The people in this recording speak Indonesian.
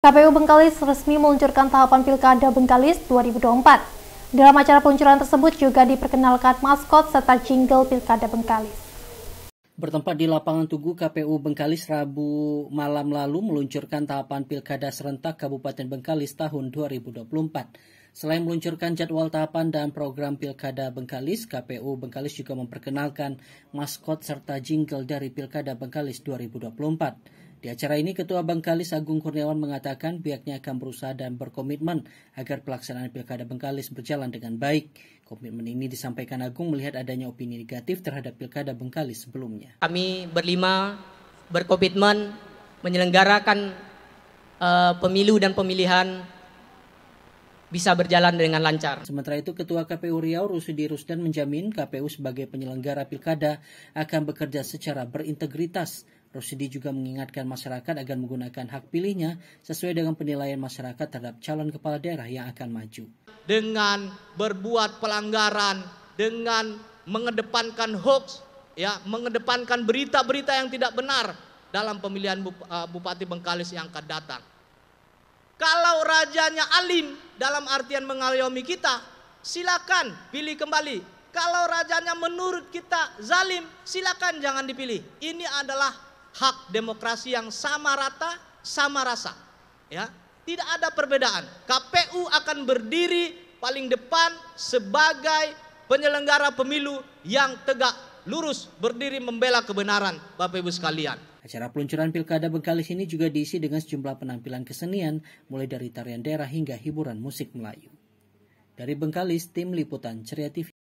KPU Bengkalis resmi meluncurkan tahapan Pilkada Bengkalis 2024. Dalam acara peluncuran tersebut juga diperkenalkan maskot serta jingle Pilkada Bengkalis. Bertempat di lapangan Tugu KPU Bengkalis Rabu malam lalu meluncurkan tahapan Pilkada serentak Kabupaten Bengkalis tahun 2024. Selain meluncurkan jadwal tahapan dan program Pilkada Bengkalis, KPU Bengkalis juga memperkenalkan maskot serta jingle dari Pilkada Bengkalis 2024. Di acara ini, Ketua Bengkalis Agung Kurniawan mengatakan pihaknya akan berusaha dan berkomitmen agar pelaksanaan Pilkada Bengkalis berjalan dengan baik. Komitmen ini disampaikan Agung melihat adanya opini negatif terhadap Pilkada Bengkalis sebelumnya. Kami berlima berkomitmen menyelenggarakan uh, pemilu dan pemilihan bisa berjalan dengan lancar. Sementara itu, Ketua KPU Riau Rusudi Rusdan menjamin KPU sebagai penyelenggara pilkada akan bekerja secara berintegritas Rosidi juga mengingatkan masyarakat agar menggunakan hak pilihnya sesuai dengan penilaian masyarakat terhadap calon kepala daerah yang akan maju. Dengan berbuat pelanggaran, dengan mengedepankan hoax, ya, mengedepankan berita-berita yang tidak benar dalam pemilihan eh, Bupati Bengkalis yang akan datang. Kalau rajanya alim dalam artian mengayomi kita, silakan pilih kembali. Kalau rajanya menurut kita zalim, silakan jangan dipilih. Ini adalah hak demokrasi yang sama rata, sama rasa. Ya, tidak ada perbedaan. KPU akan berdiri paling depan sebagai penyelenggara pemilu yang tegak lurus berdiri membela kebenaran Bapak Ibu sekalian. Acara peluncuran Pilkada Bengkalis ini juga diisi dengan sejumlah penampilan kesenian mulai dari tarian daerah hingga hiburan musik Melayu. Dari Bengkalis, tim liputan Ceria TV.